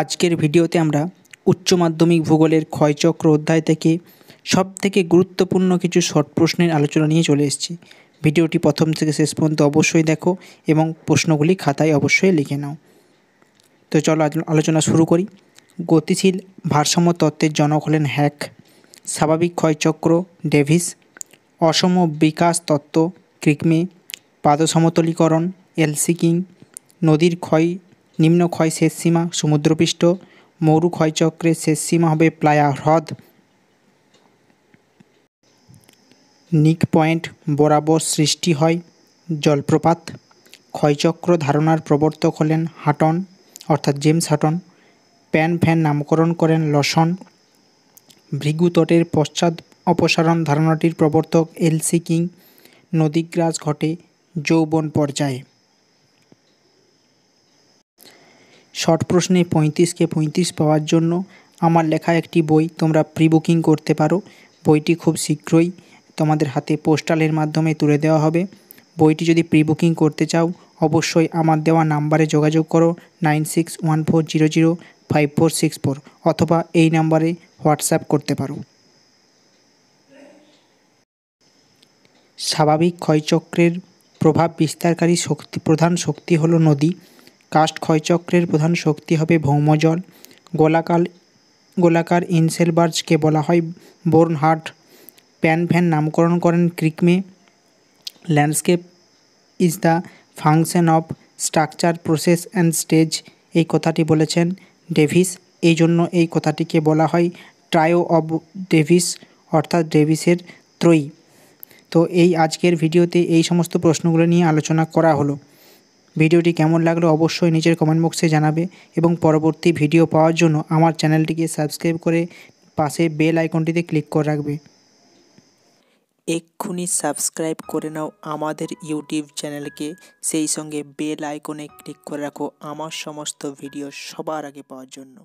আজকের ভিডিওতে আমরা উচ্চ মাধ্যমিক ভূগোলের ক্ষয়চক্র অধ্যায় থেকে সব থেকে গুরুত্বপূর্ণ কিছু শর্ট প্রশ্নের আলোচনা নিয়ে চলে এসেছি ভিডিওটি প্রথম থেকে শেষ পর্যন্ত অবশ্যই দেখো এবং প্রশ্নগুলি খাতায় অবশ্যই লিখে নাও তো চলো আলোচনা শুরু করি গতিশীল ভারসাম্য তত্ত্বের জনক হলেন হ্যাক স্বাভাবিক ক্ষয়চক্র ডেভিস অসম বিকাশ তত্ত্ব ক্রিকমে পাদসমতলীকরণ এলসিকিং নদীর ক্ষয় নিম্ন ক্ষয় শেষ সীমা সমুদ্রপৃষ্ঠ মৌরু ক্ষয়চক্রের শেষ সীমা হবে প্লায়া হ্রদ নিক পয়েন্ট বরাবর সৃষ্টি হয় জলপ্রপাত ক্ষয়চক্র ধারণার প্রবর্তক হলেন হাটন অর্থাৎ জেমস হাটন প্যান ফ্যান নামকরণ করেন লসন ভৃগুতটের পশ্চাৎ অপসারণ ধারণাটির প্রবর্তক এলসি কিং নদীগ্রাস ঘটে যৌবন পর্যায়ে শর্ট প্রশ্নে পঁয়ত্রিশকে পঁয়ত্রিশ পাওয়ার জন্য আমার লেখা একটি বই তোমরা প্রি বুকিং করতে পারো বইটি খুব শীঘ্রই তোমাদের হাতে পোস্টালের মাধ্যমে তুলে দেওয়া হবে বইটি যদি প্রি বুকিং করতে চাও অবশ্যই আমার দেওয়া নাম্বারে যোগাযোগ করো nine six one four zero zero five four six four অথবা এই নাম্বারে হোয়াটসঅ্যাপ করতে পারো স্বাভাবিক ক্ষয়চক্রের প্রভাব বিস্তারকারী শক্তি প্রধান শক্তি হলো নদী কাস্ট প্রধান শক্তি হবে ভৌমজল গোলাকাল গোলাকার ইনসেলবার্জকে বলা হয় বোর্নহার্ট প্যান ভ্যান নামকরণ করেন ক্রিকমে landscape is the function of structure process and stage এই কথাটি বলেছেন ডেভিস এই জন্য এই কথাটিকে বলা হয় ট্রায়ো অব ডেভিস অর্থাৎ ডেভিসের ত্রয়ী তো এই আজকের ভিডিওতে এই সমস্ত প্রশ্নগুলো নিয়ে আলোচনা করা হলো ভিডিওটি কেমন লাগলো অবশ্যই নিজের কমেন্ট বক্সে জানাবে এবং পরবর্তী ভিডিও পাওয়ার জন্য আমার চ্যানেলটিকে সাবস্ক্রাইব করে পাশে বেল আইকনটিতে ক্লিক করে রাখবে এক্ষুনি সাবস্ক্রাইব করে নাও আমাদের ইউটিউব চ্যানেলকে সেই সঙ্গে বেল আইকনে ক্লিক করে রাখো আমার সমস্ত ভিডিও সবার আগে পাওয়ার জন্য